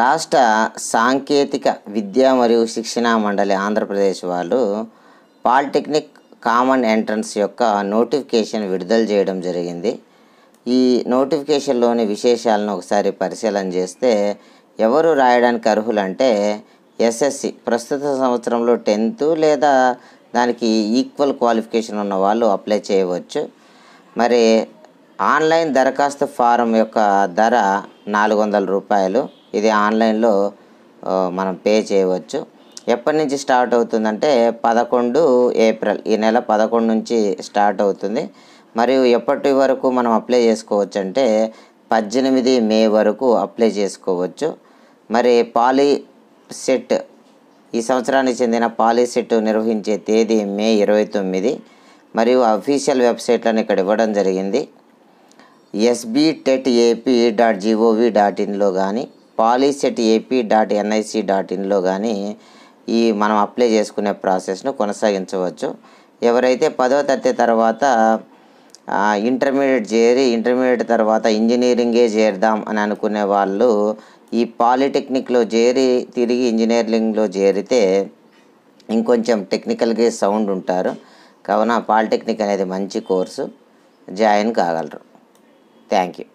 రాష్ట్ర సాంకేతిక విద్య మరియు శిక్షణ మండలి ఆంధ్రప్రదేశ్ వాళ్ళు పాలిటెక్నిక్ కామన్ ఎంట్రన్స్ యొక్క నోటిఫికేషన్ విడుదల చేయడం జరిగింది ఈ నోటిఫికేషన్లోని విశేషాలను ఒకసారి పరిశీలన చేస్తే ఎవరు రాయడానికి అర్హులంటే ఎస్ఎస్సి ప్రస్తుత సంవత్సరంలో టెన్త్ లేదా దానికి ఈక్వల్ క్వాలిఫికేషన్ ఉన్న వాళ్ళు అప్లై చేయవచ్చు మరి ఆన్లైన్ దరఖాస్తు ఫారం యొక్క ధర నాలుగు వందల రూపాయలు ఇది ఆన్లైన్లో మనం పే చేయవచ్చు ఎప్పటి నుంచి స్టార్ట్ అవుతుందంటే పదకొండు ఏప్రిల్ ఈ నెల పదకొండు నుంచి స్టార్ట్ అవుతుంది మరియు ఎప్పటి వరకు మనం అప్లై చేసుకోవచ్చు అంటే పద్దెనిమిది మే వరకు అప్లై చేసుకోవచ్చు మరి సెట్ ఈ సంవత్సరానికి చెందిన పాలీ సెట్ నిర్వహించే తేదీ మే ఇరవై తొమ్మిది మరియు అఫీషియల్ వెబ్సైట్లను ఇక్కడ ఇవ్వడం జరిగింది SB TET AP dot gov dot ఇన్లో కానీ polycet AP dot NIC dot ఇన్లో కానీ ఈ మనం అప్లై చేసుకునే ప్రాసెస్ను కొనసాగించవచ్చు ఎవరైతే పదో తరగతి తర్వాత ఇంటర్మీడియట్ చేరి ఇంటర్మీడియట్ తర్వాత ఇంజనీరింగే చేద్దాం అని అనుకునే వాళ్ళు ఈ పాలిటెక్నిక్లో చేరి తిరిగి ఇంజనీరింగ్లో చేరితే ఇంకొంచెం టెక్నికల్గా సౌండ్ ఉంటారు కావున పాలిటెక్నిక్ అనేది మంచి కోర్సు జాయిన్ కాగలరు థ్యాంక్ యూ